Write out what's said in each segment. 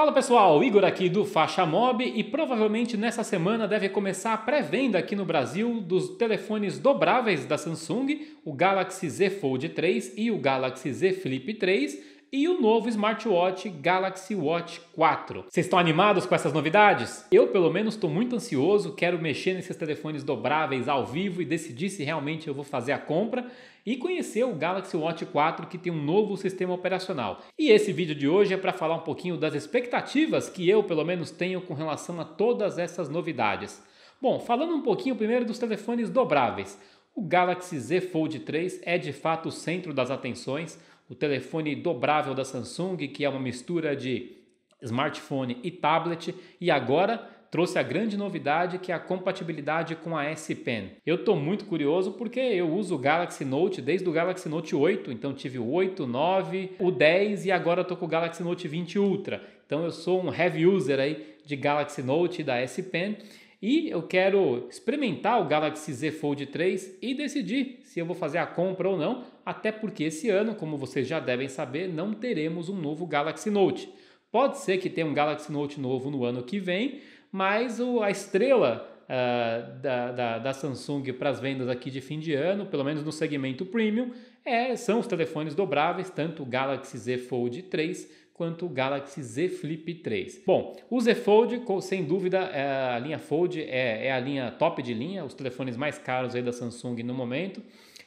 Fala pessoal, Igor aqui do Faixa Mob e provavelmente nessa semana deve começar a pré-venda aqui no Brasil dos telefones dobráveis da Samsung, o Galaxy Z Fold 3 e o Galaxy Z Flip 3 e o novo smartwatch Galaxy Watch 4. Vocês estão animados com essas novidades? Eu, pelo menos, estou muito ansioso, quero mexer nesses telefones dobráveis ao vivo e decidir se realmente eu vou fazer a compra e conhecer o Galaxy Watch 4 que tem um novo sistema operacional. E esse vídeo de hoje é para falar um pouquinho das expectativas que eu, pelo menos, tenho com relação a todas essas novidades. Bom, falando um pouquinho primeiro dos telefones dobráveis. O Galaxy Z Fold 3 é de fato o centro das atenções, o telefone dobrável da Samsung, que é uma mistura de smartphone e tablet, e agora trouxe a grande novidade que é a compatibilidade com a S Pen. Eu estou muito curioso porque eu uso o Galaxy Note desde o Galaxy Note 8, então tive o 8, 9, o 10 e agora estou com o Galaxy Note 20 Ultra. Então eu sou um heavy user aí de Galaxy Note e da S Pen e eu quero experimentar o Galaxy Z Fold 3 e decidir se eu vou fazer a compra ou não, até porque esse ano, como vocês já devem saber, não teremos um novo Galaxy Note. Pode ser que tenha um Galaxy Note novo no ano que vem, mas a estrela Uh, da, da, da, Samsung para as vendas aqui de fim de ano, pelo menos no segmento premium, é, são os telefones dobráveis, tanto o Galaxy Z Fold 3 quanto o Galaxy Z Flip 3. Bom, o Z Fold, sem dúvida, é a linha Fold é, é a linha top de linha, os telefones mais caros aí da Samsung no momento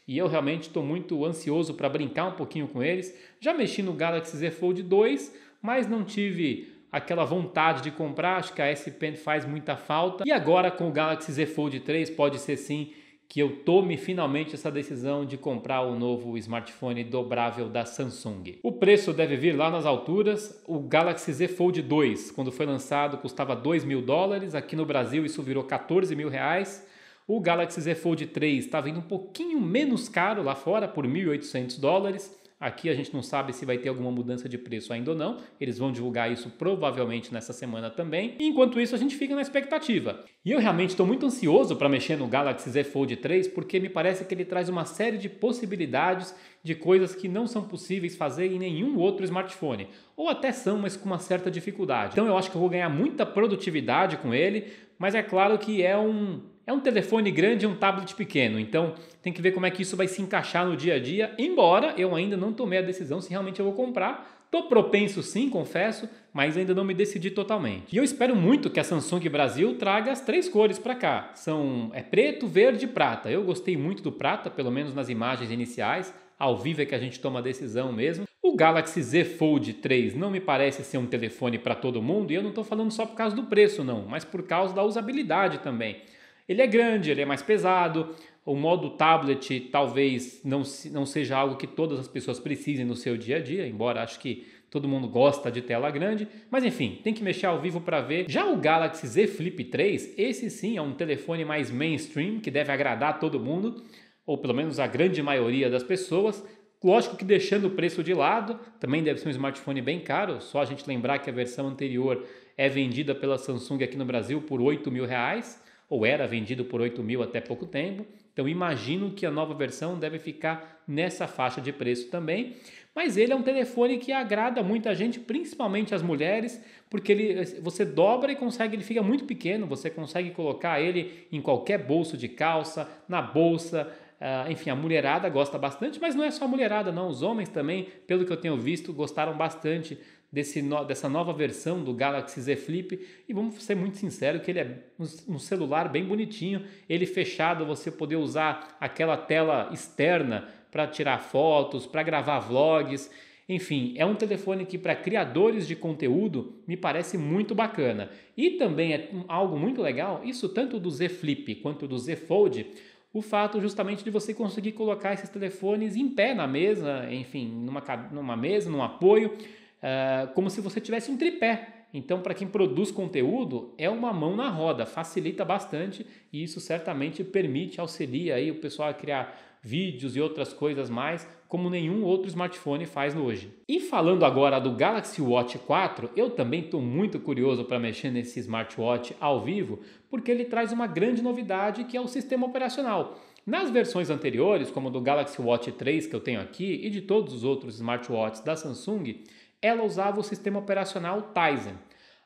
e eu realmente estou muito ansioso para brincar um pouquinho com eles. Já mexi no Galaxy Z Fold 2, mas não tive aquela vontade de comprar, acho que a S Pen faz muita falta. E agora com o Galaxy Z Fold 3 pode ser sim que eu tome finalmente essa decisão de comprar o novo smartphone dobrável da Samsung. O preço deve vir lá nas alturas. O Galaxy Z Fold 2, quando foi lançado, custava 2 mil dólares. Aqui no Brasil, isso virou 14 mil reais. O Galaxy Z Fold 3 está vindo um pouquinho menos caro lá fora, por 1.800 dólares. Aqui a gente não sabe se vai ter alguma mudança de preço ainda ou não. Eles vão divulgar isso provavelmente nessa semana também. Enquanto isso, a gente fica na expectativa. E eu realmente estou muito ansioso para mexer no Galaxy Z Fold 3 porque me parece que ele traz uma série de possibilidades de coisas que não são possíveis fazer em nenhum outro smartphone, ou até são, mas com uma certa dificuldade. Então eu acho que eu vou ganhar muita produtividade com ele, mas é claro que é um é um telefone grande e um tablet pequeno, então tem que ver como é que isso vai se encaixar no dia a dia. Embora eu ainda não tomei a decisão se realmente eu vou comprar, tô propenso sim, confesso, mas ainda não me decidi totalmente. E eu espero muito que a Samsung Brasil traga as três cores para cá. São é preto, verde e prata. Eu gostei muito do prata, pelo menos nas imagens iniciais. Ao vivo é que a gente toma a decisão mesmo. O Galaxy Z Fold 3 não me parece ser um telefone para todo mundo, e eu não estou falando só por causa do preço, não, mas por causa da usabilidade também. Ele é grande, ele é mais pesado, o modo tablet talvez não, não seja algo que todas as pessoas precisem no seu dia a dia, embora acho que todo mundo gosta de tela grande, mas enfim, tem que mexer ao vivo para ver. Já o Galaxy Z Flip 3, esse sim é um telefone mais mainstream, que deve agradar todo mundo, ou pelo menos a grande maioria das pessoas. Lógico que deixando o preço de lado, também deve ser um smartphone bem caro, só a gente lembrar que a versão anterior é vendida pela Samsung aqui no Brasil por 8 mil reais ou era vendido por 8 mil até pouco tempo. Então imagino que a nova versão deve ficar nessa faixa de preço também. Mas ele é um telefone que agrada muita gente, principalmente as mulheres, porque ele você dobra e consegue, ele fica muito pequeno, você consegue colocar ele em qualquer bolso de calça, na bolsa, Uh, enfim, a mulherada gosta bastante, mas não é só a mulherada, não. Os homens também, pelo que eu tenho visto, gostaram bastante desse no, dessa nova versão do Galaxy Z Flip. E vamos ser muito sinceros que ele é um, um celular bem bonitinho, ele fechado, você poder usar aquela tela externa para tirar fotos, para gravar vlogs. Enfim, é um telefone que para criadores de conteúdo me parece muito bacana. E também é algo muito legal, isso tanto do Z Flip quanto do Z Fold, o fato justamente de você conseguir colocar esses telefones em pé na mesa, enfim, numa, numa mesa, num apoio, ah, como se você tivesse um tripé. Então, para quem produz conteúdo, é uma mão na roda, facilita bastante e isso certamente permite, auxilia aí o pessoal a criar vídeos e outras coisas mais, como nenhum outro smartphone faz hoje. E falando agora do Galaxy Watch 4, eu também estou muito curioso para mexer nesse smartwatch ao vivo, porque ele traz uma grande novidade que é o sistema operacional. Nas versões anteriores, como do Galaxy Watch 3 que eu tenho aqui e de todos os outros smartwatches da Samsung, ela usava o sistema operacional Tizen.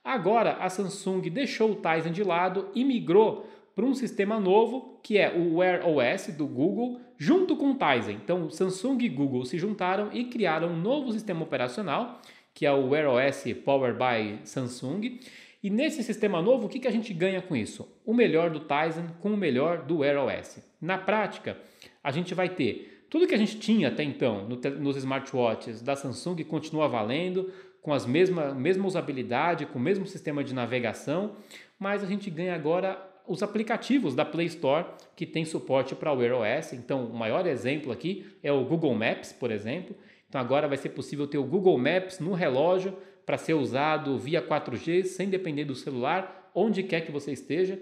Agora, a Samsung deixou o Tizen de lado e migrou para um sistema novo, que é o Wear OS do Google, junto com o Tizen. Então, Samsung e Google se juntaram e criaram um novo sistema operacional, que é o Wear OS Powered by Samsung. E nesse sistema novo, o que, que a gente ganha com isso? O melhor do Tizen com o melhor do Wear OS. Na prática, a gente vai ter tudo que a gente tinha até então no, nos smartwatches da Samsung continua valendo, com as mesma, mesma usabilidade, com o mesmo sistema de navegação, mas a gente ganha agora os aplicativos da Play Store que tem suporte para o Wear OS. Então, o maior exemplo aqui é o Google Maps, por exemplo. Então, agora vai ser possível ter o Google Maps no relógio para ser usado via 4G, sem depender do celular, onde quer que você esteja.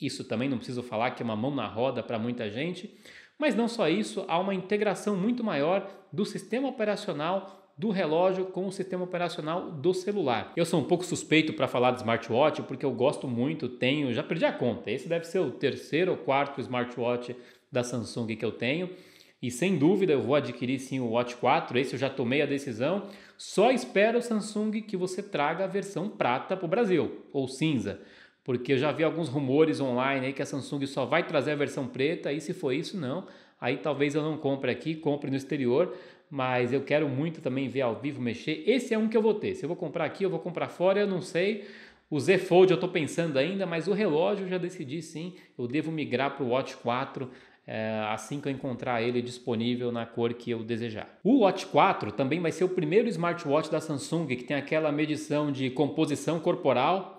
Isso também não preciso falar que é uma mão na roda para muita gente. Mas não só isso, há uma integração muito maior do sistema operacional do relógio com o sistema operacional do celular. Eu sou um pouco suspeito para falar de smartwatch porque eu gosto muito, tenho, já perdi a conta. Esse deve ser o terceiro ou quarto smartwatch da Samsung que eu tenho. E sem dúvida eu vou adquirir sim o Watch 4, esse eu já tomei a decisão. Só espero, Samsung, que você traga a versão prata para o Brasil, ou cinza. Porque eu já vi alguns rumores online aí que a Samsung só vai trazer a versão preta, e se for isso, não. Aí talvez eu não compre aqui, compre no exterior, mas eu quero muito também ver ao vivo mexer. Esse é um que eu vou ter. Se eu vou comprar aqui, eu vou comprar fora, eu não sei. O Z Fold eu estou pensando ainda, mas o relógio eu já decidi sim, eu devo migrar para o Watch 4 é, eh, assim que eu encontrar ele disponível na cor que eu desejar. O Watch 4 também vai ser o primeiro smartwatch da Samsung que tem aquela medição de composição corporal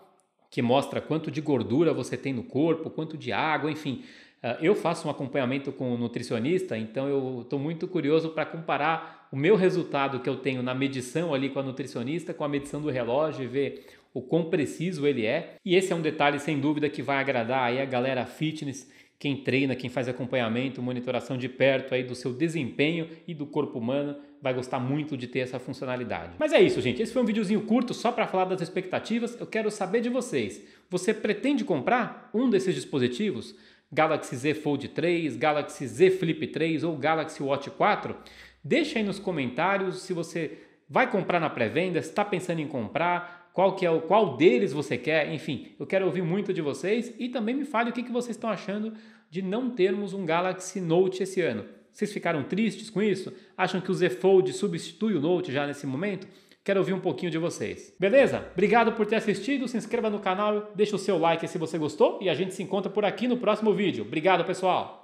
que mostra quanto de gordura você tem no corpo, quanto de água, enfim. Ah, eu faço um acompanhamento com um nutricionista, então eu estou muito curioso para comparar o meu resultado que eu tenho na medição ali com a nutricionista, com a medição do relógio e ver o quão preciso ele é. E esse é um detalhe sem dúvida que vai agradar aí a galera fitness quem treina, quem faz acompanhamento, monitoração de perto aí do seu desempenho e do corpo humano vai gostar muito de ter essa funcionalidade. Mas é isso, gente. Esse foi um videozinho curto só para falar das expectativas. Eu quero saber de vocês. Você pretende comprar um desses dispositivos? Galaxy Z Fold 3, Galaxy Z Flip 3 ou Galaxy Watch 4? Deixa aí nos comentários se você vai comprar na pré-venda, está pensando em comprar, qual que é o qual deles você quer, enfim, eu quero ouvir muito de vocês e também me fale o que, que vocês estão achando de não termos um Galaxy Note esse ano. Vocês ficaram tristes com isso? Acham que o Z Fold substitui o Note já nesse momento? Quero ouvir um pouquinho de vocês. Beleza? Obrigado por ter assistido, se inscreva no canal, deixa o seu like se você gostou e a gente se encontra por aqui no próximo vídeo. Obrigado, pessoal!